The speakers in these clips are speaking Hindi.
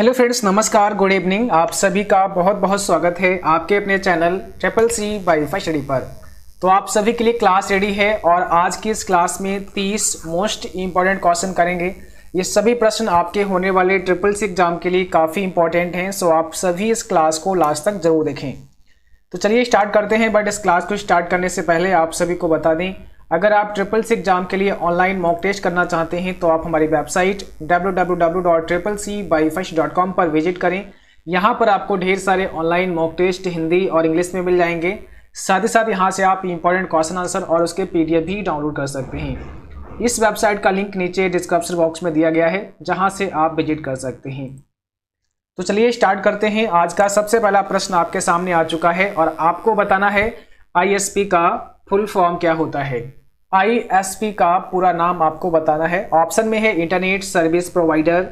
हेलो फ्रेंड्स नमस्कार गुड इवनिंग आप सभी का बहुत बहुत स्वागत है आपके अपने channel triple C by study पर तो आप सभी के लिए क्लास रेडी है और आज की इस क्लास में 30 मोस्ट इम्पॉर्टेंट क्वेश्चन करेंगे ये सभी प्रश्न आपके होने वाले ट्रिपल सी एग्जाम के लिए काफ़ी इंपॉर्टेंट हैं सो आप सभी इस क्लास को लास्ट तक जरूर देखें तो चलिए स्टार्ट करते हैं बट इस क्लास को स्टार्ट करने से पहले आप सभी को बता दें अगर आप ट्रिपल सी एग्जाम के लिए ऑनलाइन मॉक टेस्ट करना चाहते हैं तो आप हमारी वेबसाइट डब्ल्यू पर विजिट करें यहाँ पर आपको ढेर सारे ऑनलाइन मॉक टेस्ट हिंदी और इंग्लिश में मिल जाएंगे साथ ही साथ यहाँ से आप इंपॉर्टेंट क्वेश्चन आंसर और उसके पी भी डाउनलोड कर सकते हैं इस वेबसाइट का लिंक नीचे डिस्क्रिप्शन बॉक्स में दिया गया है जहाँ से आप विजिट कर सकते हैं तो चलिए स्टार्ट करते हैं आज का सबसे पहला प्रश्न आपके सामने आ चुका है और आपको बताना है आईएसपी का फुल फॉर्म क्या होता है आईएसपी का पूरा नाम आपको बताना है ऑप्शन में है internet service provider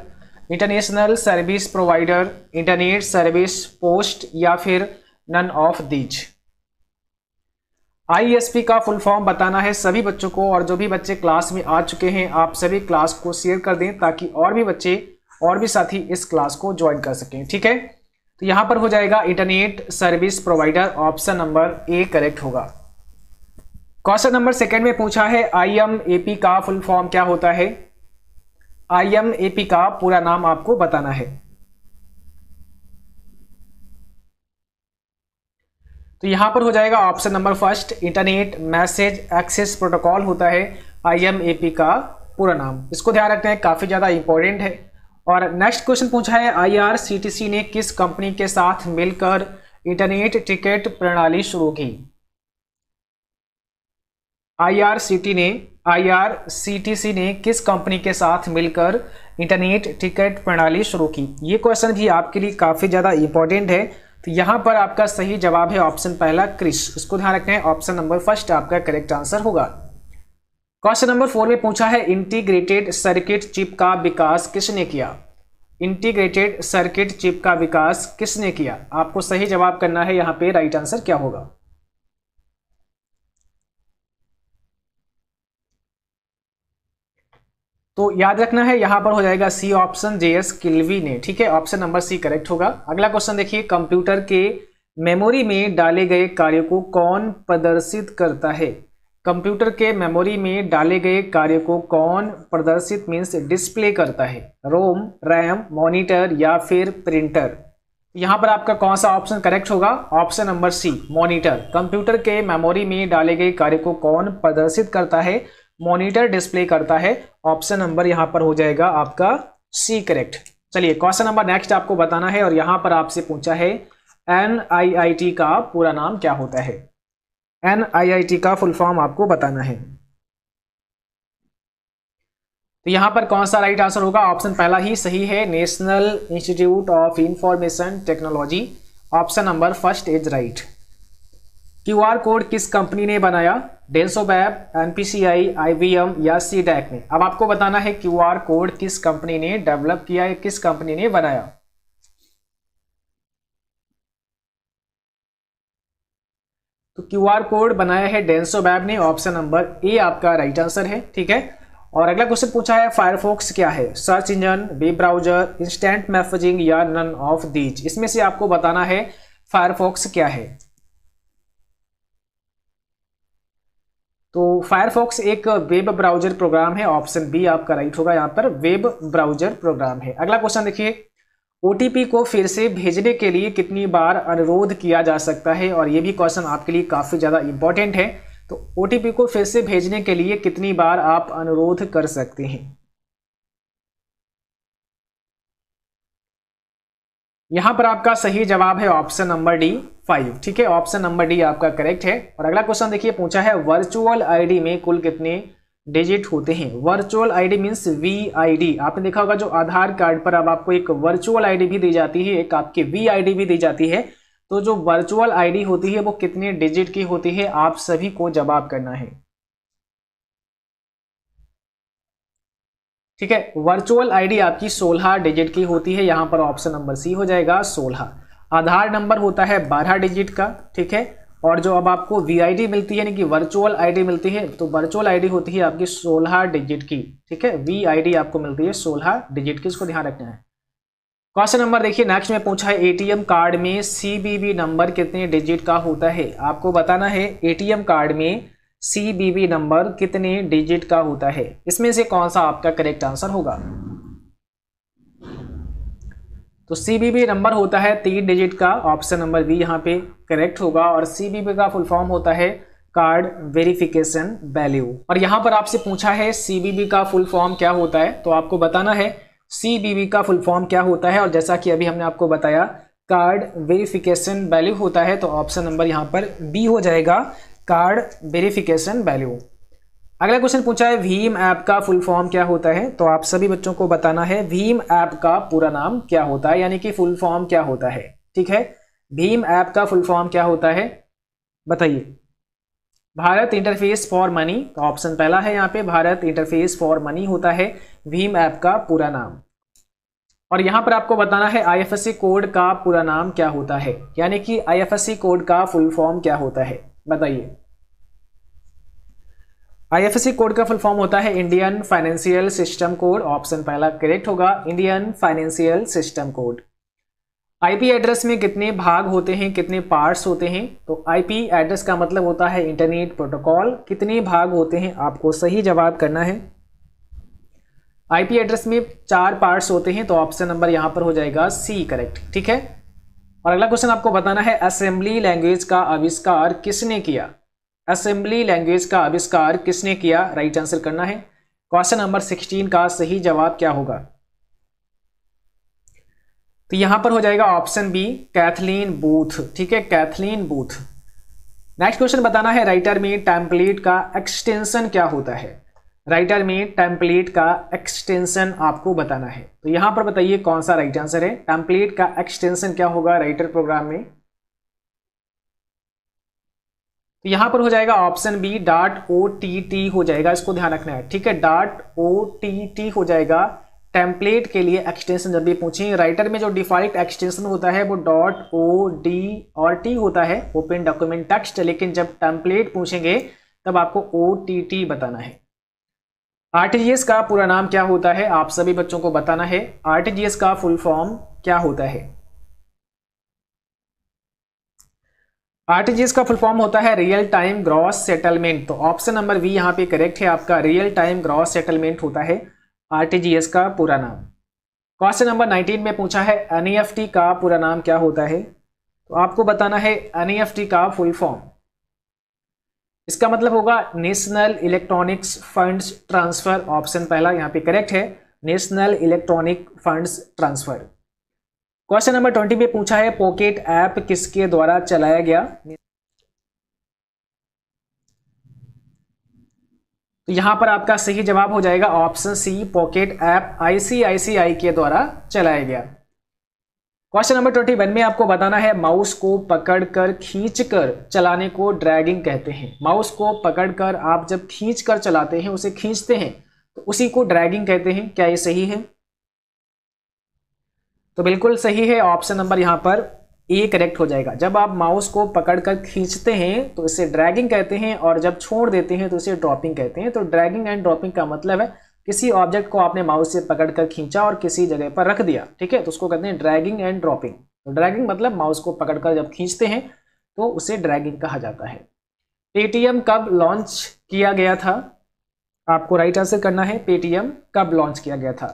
international service provider internet service post या फिर नन ऑफ दीज आईएसपी का फुल फॉर्म बताना है सभी बच्चों को और जो भी बच्चे क्लास में आ चुके हैं आप सभी क्लास को शेयर कर दें ताकि और भी बच्चे और भी साथी इस क्लास को ज्वाइन कर सकें ठीक है तो यहां पर हो जाएगा internet service provider option number A correct होगा क्वेश्चन नंबर सेकंड में पूछा है आई एम ए पी का फुल फॉर्म क्या होता है आई एम ए पी का पूरा नाम आपको बताना है तो यहां पर हो जाएगा option number first internet message access protocol होता है आईएमएपी का पूरा नाम इसको ध्यान रखते हैं काफी ज्यादा इंपॉर्टेंट है और नेक्स्ट क्वेश्चन पूछा है सी ने किस कंपनी के साथ मिलकर इंटरनेट टिकट प्रणाली शुरू की आईआरसीटी ने आईआरसीटीसी ने किस कंपनी के साथ मिलकर इंटरनेट टिकट प्रणाली शुरू की ये क्वेश्चन भी आपके लिए काफ़ी ज़्यादा इंपॉर्टेंट है तो यहाँ पर आपका सही जवाब है ऑप्शन पहला क्रिश इसको ध्यान रखना है ऑप्शन नंबर फर्स्ट आपका करेक्ट आंसर होगा क्वेश्चन नंबर फोर में पूछा है इंटीग्रेटेड सर्किट चिप का विकास किसने किया इंटीग्रेटेड सर्किट चिप का विकास किसने किया आपको सही जवाब करना है यहाँ पे राइट आंसर क्या होगा तो याद रखना है यहां पर हो जाएगा सी ऑप्शन जे एस किल्वी ने ठीक है ऑप्शन नंबर सी करेक्ट होगा अगला क्वेश्चन देखिए कंप्यूटर के मेमोरी में डाले गए कार्य को कौन प्रदर्शित करता है कंप्यूटर के मेमोरी में डाले गए कार्य को कौन प्रदर्शित मीन्स डिस्प्ले करता है रोम रैम मॉनिटर या फिर प्रिंटर यहाँ पर आपका कौन सा ऑप्शन करेक्ट होगा option number C monitor computer के मेमोरी में डाले गए कार्य को कौन प्रदर्शित करता है मॉनिटर डिस्प्ले करता है ऑप्शन नंबर यहां पर हो जाएगा आपका सी करेक्ट चलिए क्वेश्चन नंबर नेक्स्ट आपको बताना है और यहां पर आपसे पूछा है एन का पूरा नाम क्या होता है एन का फुल फॉर्म आपको बताना है तो यहां पर कौन सा राइट आंसर होगा ऑप्शन पहला ही सही है national institute of information technology option number first is right QR code किस कंपनी ने बनाया डेंसो बैब एनपीसीआई आईवीएम या सी डैक ने अब आपको बताना है क्यूआर कोड किस कंपनी ने डेवलप किया या किस कंपनी ने बनाया तो क्यूआर कोड बनाया है डेंसो बैब ने ऑप्शन नंबर ए आपका राइट आंसर है ठीक है और अगला क्वेश्चन पूछा है फायरफॉक्स क्या है search engine web browser instant messaging या नन ऑफ दीज इसमें से आपको बताना है फायरफॉक्स क्या है तो फायरफॉक्स एक वेब ब्राउजर प्रोग्राम है ऑप्शन बी आपका राइट होगा यहाँ पर वेब ब्राउजर प्रोग्राम है अगला क्वेश्चन देखिए ओ को फिर से भेजने के लिए कितनी बार अनुरोध किया जा सकता है और ये भी क्वेश्चन आपके लिए काफ़ी ज़्यादा इंपॉर्टेंट है तो ओ को फिर से भेजने के लिए कितनी बार आप अनुरोध कर सकते हैं यहां पर आपका सही जवाब है ऑप्शन नंबर डी फाइव ठीक है ऑप्शन नंबर डी आपका करेक्ट है और अगला क्वेश्चन देखिए पूछा है वर्चुअल आईडी में कुल कितने डिजिट होते हैं वर्चुअल आईडी मींस वी आपने देखा होगा जो आधार कार्ड पर अब आपको एक वर्चुअल आईडी भी दी जाती है एक आपकी वी भी दी जाती है तो जो वर्चुअल आईडी होती है वो कितने डिजिट की होती है आप सभी को जवाब करना है ठीक है वर्चुअल आईडी आपकी 16 डिजिट की होती है यहां पर ऑप्शन नंबर सी हो जाएगा 16 आधार नंबर होता है 12 डिजिट का ठीक है और जो अब आपको वी मिलती है यानी कि वर्चुअल आईडी मिलती है तो वर्चुअल आईडी होती है आपकी 16 डिजिट की ठीक है वी आपको मिलती है 16 डिजिट की इसको ध्यान रखना है क्वेश्चन नंबर देखिए नेक्स्ट में पूछा है एटीएम कार्ड में सीबीबी नंबर कितने डिजिट का होता है आपको बताना है एटीएम कार्ड में सी नंबर कितने डिजिट का होता है इसमें से कौन सा आपका करेक्ट आंसर होगा तो सी नंबर होता है तीन डिजिट का ऑप्शन नंबर बी यहां पे करेक्ट होगा और सी का फुल फॉर्म होता है कार्ड वेरिफिकेशन वैल्यू और यहां पर आपसे पूछा है सी का फुल फॉर्म क्या होता है तो आपको बताना है सी का फुल फॉर्म क्या होता है और जैसा कि अभी हमने आपको बताया कार्ड वेरिफिकेशन वैल्यू होता है तो ऑप्शन नंबर यहां पर बी हो जाएगा कार्ड वेरिफिकेशन वैल्यू अगला क्वेश्चन पूछा है भीम ऐप का फुल फॉर्म क्या होता है तो आप सभी बच्चों को बताना है भीम ऐप का पूरा नाम क्या होता है यानी कि फुल फॉर्म क्या होता है ठीक है भीम ऐप का फुल फॉर्म क्या होता है बताइए भारत इंटरफेस फॉर मनी तो ऑप्शन पहला है यहाँ पे भारत इंटरफेस फॉर मनी होता है भीम ऐप का पूरा नाम और यहाँ पर आपको बताना है आई कोड का पूरा नाम क्या होता है यानी कि आई कोड का फुल फॉर्म क्या होता है बताइए आईएफएससी कोड का फुल फॉर्म होता है Indian financial system code option पहला करेक्ट होगा Indian financial system code IP address में कितने भाग होते हैं कितने पार्ट्स होते हैं तो आईपी एड्रेस का मतलब होता है इंटरनेट प्रोटोकॉल कितने भाग होते हैं आपको सही जवाब करना है आईपी एड्रेस में चार पार्ट्स होते हैं तो ऑप्शन नंबर यहां पर हो जाएगा सी करेक्ट ठीक है और अगला क्वेश्चन आपको बताना है असेंबली लैंग्वेज का आविष्कार किसने किया असेंबली लैंग्वेज का आविष्कार किसने किया राइट right आंसर करना है क्वेश्चन नंबर सिक्सटीन का सही जवाब क्या होगा तो यहां पर हो जाएगा ऑप्शन बी कैथलीन बूथ ठीक है कैथलीन बूथ नेक्स्ट क्वेश्चन बताना है राइटर में टैंपलेट का एक्सटेंशन क्या होता है राइटर में टेम्पलेट का एक्सटेंशन आपको बताना है तो यहाँ पर बताइए कौन सा राइट आंसर है टेम्पलेट का एक्सटेंशन क्या होगा राइटर प्रोग्राम में तो यहाँ पर हो जाएगा option B dot O T T हो जाएगा इसको ध्यान रखना है ठीक है डॉट ओ टी टी हो जाएगा टेम्पलेट के लिए एक्सटेंशन जब भी पूछें राइटर में जो डिफॉल्ट एक्सटेंशन होता है वो डॉट ओ डी और टी होता है ओपन डॉक्यूमेंट टेक्स्ट लेकिन जब टेम्पलेट पूछेंगे तब आपको ओ टी टी बताना है आरटीजीएस का पूरा नाम क्या होता है आप सभी बच्चों को बताना है आरटीजीएस का फुल फॉर्म क्या होता है आरटीजीएस का फुल फॉर्म होता है रियल टाइम ग्रॉस सेटलमेंट तो ऑप्शन नंबर वी यहां पे करेक्ट है आपका रियल टाइम ग्रॉस सेटलमेंट होता है आरटीजीएस का पूरा नाम क्वेश्चन नंबर 19 में पूछा है एनईएफटी e का पूरा नाम क्या होता है तो आपको बताना है एनईएफटी e का फुल फॉर्म इसका मतलब होगा national electronics funds transfer option पहला यहाँ पे करेक्ट है national electronic funds transfer question number twenty में पूछा है पॉकेट ऐप किसके द्वारा चलाया गया तो यहां पर आपका सही जवाब हो जाएगा option C pocket app ICICI के द्वारा चलाया गया क्वेश्चन नंबर ट्वेंटी वन में आपको बताना है माउस को पकड़कर खींचकर चलाने को ड्रैगिंग कहते हैं माउस को पकड़कर आप जब खींचकर चलाते हैं उसे खींचते हैं तो उसी को ड्रैगिंग कहते हैं क्या ये सही है तो बिल्कुल सही है ऑप्शन नंबर यहां पर ए करेक्ट हो जाएगा जब आप माउस को पकड़कर खींचते हैं तो इसे ड्रैगिंग कहते हैं और जब छोड़ देते हैं तो इसे ड्रॉपिंग कहते हैं तो ड्रैगिंग एंड ड्रॉपिंग का मतलब है किसी ऑब्जेक्ट को आपने माउस से पकड़कर खींचा और किसी जगह पर रख दिया ठीक है तो उसको कहते हैं ड्रैगिंग एंड ड्रॉपिंग ड्रैगिंग मतलब माउस को पकड़कर जब खींचते हैं तो उसे ड्रैगिंग कहा जाता है पेटीएम कब लॉन्च किया गया था आपको राइट आंसर करना है पेटीएम कब लॉन्च किया गया था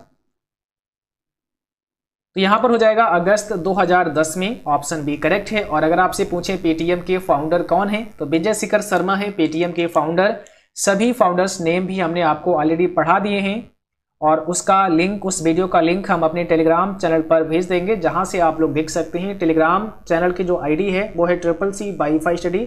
तो यहां पर हो जाएगा अगस्त 2010 में ऑप्शन बी करेक्ट है और अगर आपसे पूछें पेटीएम के फाउंडर कौन है तो विजय शिखर शर्मा है पेटीएम के फाउंडर सभी फाउंडर्स नेम भी हमने आपको ऑलरेडी पढ़ा दिए हैं और उसका लिंक उस वीडियो का लिंक हम अपने टेलीग्राम चैनल पर भेज देंगे जहां से आप लोग देख सकते हैं टेलीग्राम चैनल की जो आईडी है वो है triple C wifi study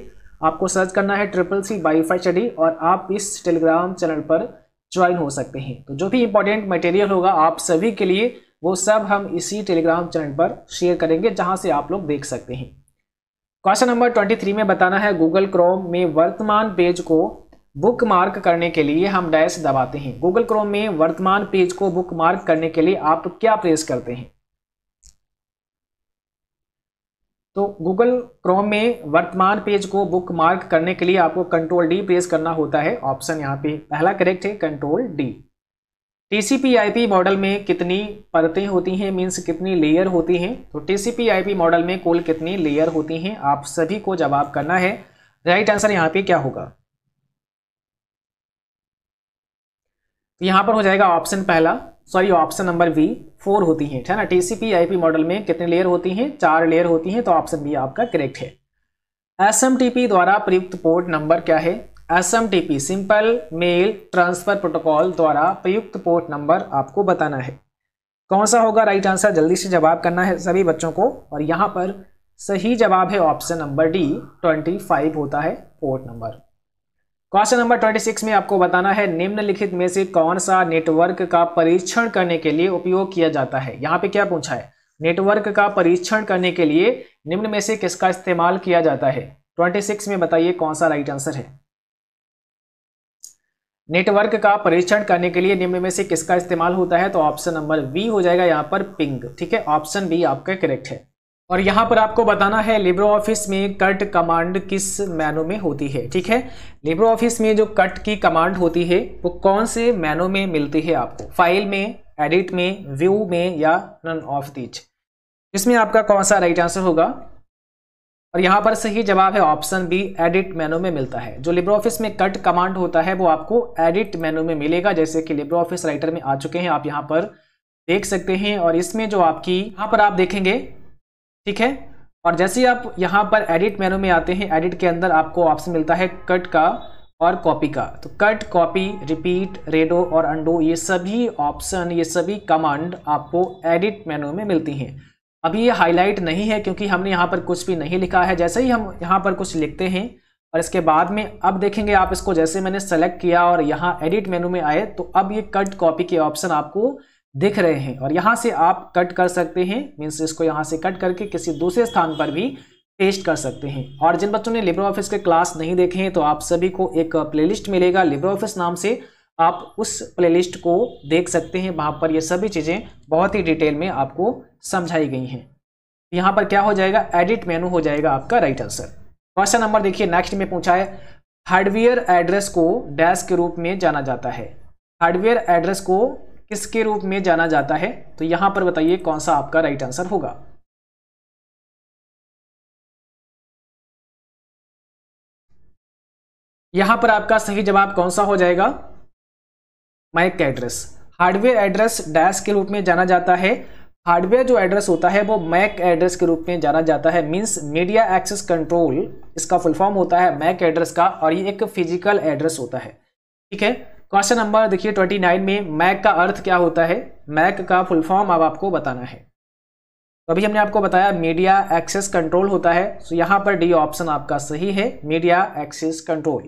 आपको सर्च करना है triple C wifi study और आप इस टेलीग्राम चैनल पर ज्वाइन हो सकते हैं तो जो भी इंपॉर्टेंट मटेरियल होगा आप सभी के लिए वो सब हम इसी टेलीग्राम चैनल पर शेयर करेंगे जहाँ से आप लोग देख सकते हैं क्वेश्चन नंबर ट्वेंटी में बताना है गूगल क्रोम में वर्तमान पेज को बुक मार्क करने के लिए हम डैश दबाते हैं गूगल क्रोम में वर्तमान पेज को बुक मार्क करने के लिए आप क्या प्रेस करते हैं तो गूगल क्रोम में वर्तमान पेज को बुक मार्क करने के लिए आपको कंट्रोल डी प्रेस करना होता है ऑप्शन यहाँ पे पहला करेक्ट है कंट्रोल डी टीसीपीआईपी मॉडल में कितनी परतें होती हैं मीन्स कितनी लेयर होती हैं तो टीसीपीआईपी मॉडल में कुल कितनी लेयर होती हैं आप सभी को जवाब करना है राइट आंसर यहाँ पे क्या होगा यहाँ पर हो जाएगा ऑप्शन पहला sorry option number B four होती हैं है ना टीसीपी आईपी मॉडल में कितने लेयर होती हैं चार लेयर होती हैं तो ऑप्शन बी आपका करेक्ट है एसएमटीपी द्वारा प्रयुक्त पोर्ट नंबर क्या है SMTP simple mail transfer protocol द्वारा प्रयुक्त पोर्ट नंबर आपको बताना है कौन सा होगा राइट आंसर जल्दी से जवाब करना है सभी बच्चों को और यहाँ पर सही जवाब है option number D twenty five होता है पोर्ट नंबर क्वेश्चन नंबर 26 में आपको बताना है निम्नलिखित में से कौन सा नेटवर्क का परीक्षण करने के लिए उपयोग किया जाता है यहाँ पे क्या पूछा है नेटवर्क का परीक्षण करने के लिए निम्न में से किसका इस्तेमाल किया जाता है 26 में बताइए कौन सा राइट आंसर है नेटवर्क का परीक्षण करने के लिए निम्न में से किसका इस्तेमाल होता है तो ऑप्शन नंबर बी हो जाएगा यहाँ पर पिंग ठीक है ऑप्शन बी आपका करेक्ट है और यहाँ पर आपको बताना है लिब्रो ऑफिस में कट कमांड किस मैनो में होती है ठीक है लिब्रो ऑफिस में जो कट की कमांड होती है वो कौन से मैनो में मिलती है आपको फाइल में एडिट में व्यू में या नन ऑफ दीच इसमें आपका कौन सा राइट आंसर होगा और यहाँ पर सही जवाब है ऑप्शन बी एडिट मेनू में मिलता है जो लिब्रो ऑफिस में कट कमांड होता है वो आपको एडिट मेनू में मिलेगा जैसे कि लिब्रो ऑफिस राइटर में आ चुके हैं आप यहाँ पर देख सकते हैं और इसमें जो आपकी यहाँ पर आप देखेंगे ठीक है और जैसे आप यहाँ पर एडिट मेनू में आते हैं एडिट के अंदर आपको ऑप्शन मिलता है कट का और कॉपी का तो कट कॉपी रिपीट रेडो और अंडो ये सभी ऑप्शन ये सभी कमांड आपको एडिट मेनू में मिलती हैं अभी ये हाईलाइट नहीं है क्योंकि हमने यहाँ पर कुछ भी नहीं लिखा है जैसे ही हम यहाँ पर कुछ लिखते हैं और इसके बाद में अब देखेंगे आप इसको जैसे मैंने सेलेक्ट किया और यहाँ एडिट मेनू में आए तो अब ये कट कॉपी के ऑप्शन आपको दिख रहे हैं और यहाँ से आप कट कर सकते हैं मीन्स इसको यहाँ से कट करके किसी दूसरे स्थान पर भी पेस्ट कर सकते हैं और जिन बच्चों ने लिब्रो ऑफिस के क्लास नहीं देखे हैं तो आप सभी को एक प्लेलिस्ट मिलेगा लिब्रो ऑफिस नाम से आप उस प्लेलिस्ट को देख सकते हैं वहाँ पर ये सभी चीज़ें बहुत ही डिटेल में आपको समझाई गई हैं यहाँ पर क्या हो जाएगा एडिट मेनू हो जाएगा आपका राइट आंसर क्वेश्चन नंबर देखिए नेक्स्ट में पूछा है हार्डवेयर एड्रेस को डैश के रूप में जाना जाता है हार्डवेयर एड्रेस को किसके रूप में जाना जाता है तो यहां पर बताइए कौन सा आपका राइट आंसर होगा यहां पर आपका सही जवाब कौन सा हो जाएगा MAC address hardware address dash के रूप में जाना जाता है हार्डवेयर जो एड्रेस होता है वो मैक एड्रेस के रूप में जाना जाता है मींस मीडिया एक्सेस कंट्रोल इसका फुल फॉर्म होता है मैक एड्रेस का और ये एक फिजिकल एड्रेस होता है ठीक है क्वेश्चन नंबर देखिए ट्वेंटी नाइन में मैक का अर्थ क्या होता है मैक का फुल फॉर्म अब आपको बताना है तो अभी हमने आपको बताया मीडिया एक्सेस कंट्रोल होता है सो यहाँ पर डी ऑप्शन आपका सही है मीडिया एक्सेस कंट्रोल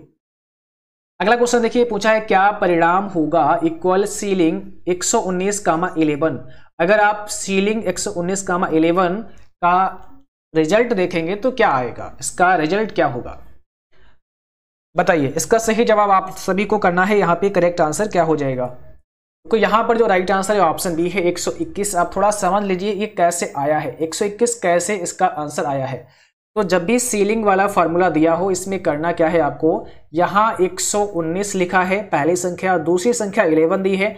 अगला क्वेश्चन देखिए पूछा है क्या परिणाम होगा इक्वल सीलिंग उन्नीस कामा इलेवन अगर आप सीलिंग उन्नीस कामा इलेवन का रिजल्ट देखेंगे तो क्या आएगा इसका रिजल्ट क्या होगा बताइए इसका सही जवाब आप सभी को करना है यहाँ पे करेक्ट आंसर क्या हो जाएगा तो यहाँ पर जो राइट आंसर है ऑप्शन बी है 121 आप थोड़ा समझ लीजिए ये कैसे आया है 121 कैसे इसका आंसर आया है तो जब भी सीलिंग वाला फार्मूला दिया हो इसमें करना क्या है आपको यहाँ 119 लिखा है पहली संख्या दूसरी संख्या 11 दी है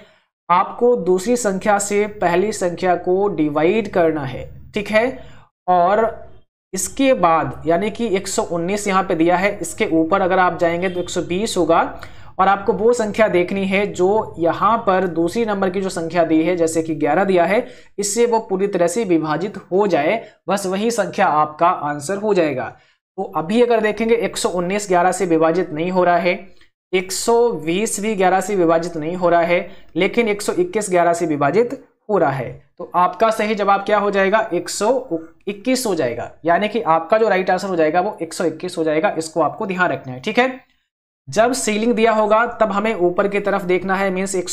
आपको दूसरी संख्या से पहली संख्या को डिवाइड करना है ठीक है और इसके बाद यानी कि 119 यहाँ पे दिया है इसके ऊपर अगर आप जाएंगे तो 120 होगा और आपको वो संख्या देखनी है जो यहाँ पर दूसरी नंबर की जो संख्या दी है जैसे कि 11 दिया है इससे वो पूरी तरह से विभाजित हो जाए बस वही संख्या आपका आंसर हो जाएगा तो अभी अगर देखेंगे 119 11 से विभाजित नहीं हो रहा है 120 भी 11 से विभाजित नहीं हो रहा है लेकिन 121 11 से विभाजित हो रहा है तो आपका सही जवाब क्या हो जाएगा 121 हो जाएगा यानी कि आपका जो राइट आंसर हो जाएगा वो 121 हो जाएगा इसको आपको ध्यान रखना है ठीक है जब सीलिंग दिया होगा तब हमें ऊपर की तरफ देखना है मीन्स एक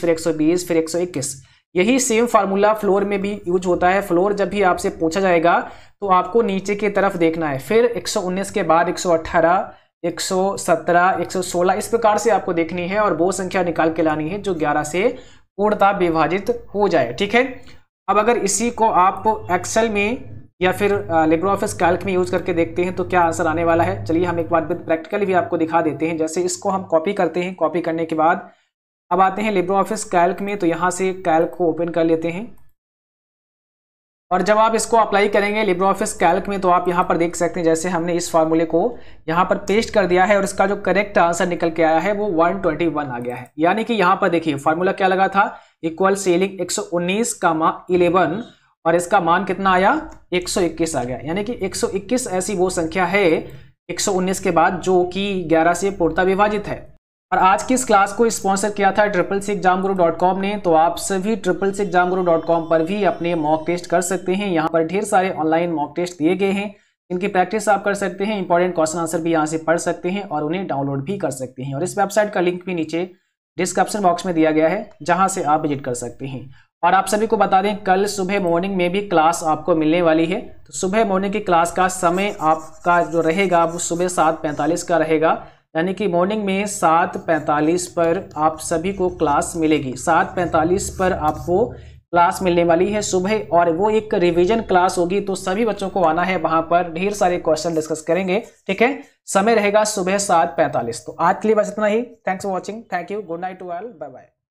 फिर एक फिर एक यही सेम फार्मूला फ्लोर में भी यूज होता है फ्लोर जब भी आपसे पूछा जाएगा तो आपको नीचे की तरफ देखना है फिर 119 के बाद 118 117, 116 इस प्रकार से आपको देखनी है और वो संख्या निकाल के लानी है जो 11 से पूर्णता विभाजित हो जाए ठीक है अब अगर इसी को आप एक्सेल में या फिर लेबर ऑफिस कैल्क में यूज़ करके देखते हैं तो क्या आंसर आने वाला है चलिए हम एक बार विद प्रैक्टिकली भी आपको दिखा देते हैं जैसे इसको हम कॉपी करते हैं कॉपी करने के बाद अब आते हैं लेबर ऑफिस कैल्क में तो यहाँ से कैल्क को ओपन कर लेते हैं और जब आप इसको अप्लाई करेंगे लिब्रो ऑफिस कैल्क में तो आप यहाँ पर देख सकते हैं जैसे हमने इस फार्मूले को यहाँ पर पेस्ट कर दिया है और इसका जो करेक्ट आंसर निकल के आया है वो 121 आ गया है यानी कि यहाँ पर देखिए फार्मूला क्या लगा था इक्वल सेलिंग 119 का मा 11 और इसका मान कितना आया 121 आ गया यानी कि 121 ऐसी वो संख्या है 119 के बाद जो कि 11 से पूर्णता विभाजित है और आज की इस क्लास को स्पॉन्सर किया था triple C exam Guru dot com ने तो आप सभी triple C exam Guru dot com पर भी अपने मॉक टेस्ट कर सकते हैं यहाँ पर ढेर सारे ऑनलाइन मॉक टेस्ट दिए गए हैं इनकी प्रैक्टिस आप कर सकते हैं इंपॉर्टेंट क्वेश्चन आंसर भी यहाँ से पढ़ सकते हैं और उन्हें डाउनलोड भी कर सकते हैं और इस वेबसाइट का लिंक भी नीचे डिस्क्रिप्शन बॉक्स में दिया गया है जहाँ से आप विजिट कर सकते हैं और आप सभी को बता दें कल सुबह मॉर्निंग में भी क्लास आपको मिलने वाली है तो सुबह मॉर्निंग की क्लास का समय आपका जो रहेगा वो सुबह सात पैंतालीस का रहेगा यानी कि मॉर्निंग में सात पैंतालीस पर आप सभी को क्लास मिलेगी सात पैंतालीस पर आपको क्लास मिलने वाली है सुबह और वो एक रिवीजन क्लास होगी तो सभी बच्चों को आना है वहां पर ढेर सारे क्वेश्चन डिस्कस करेंगे ठीक है समय रहेगा सुबह सात पैंतालीस तो आज के लिए बस इतना ही thanks for watching thank you good night to all bye bye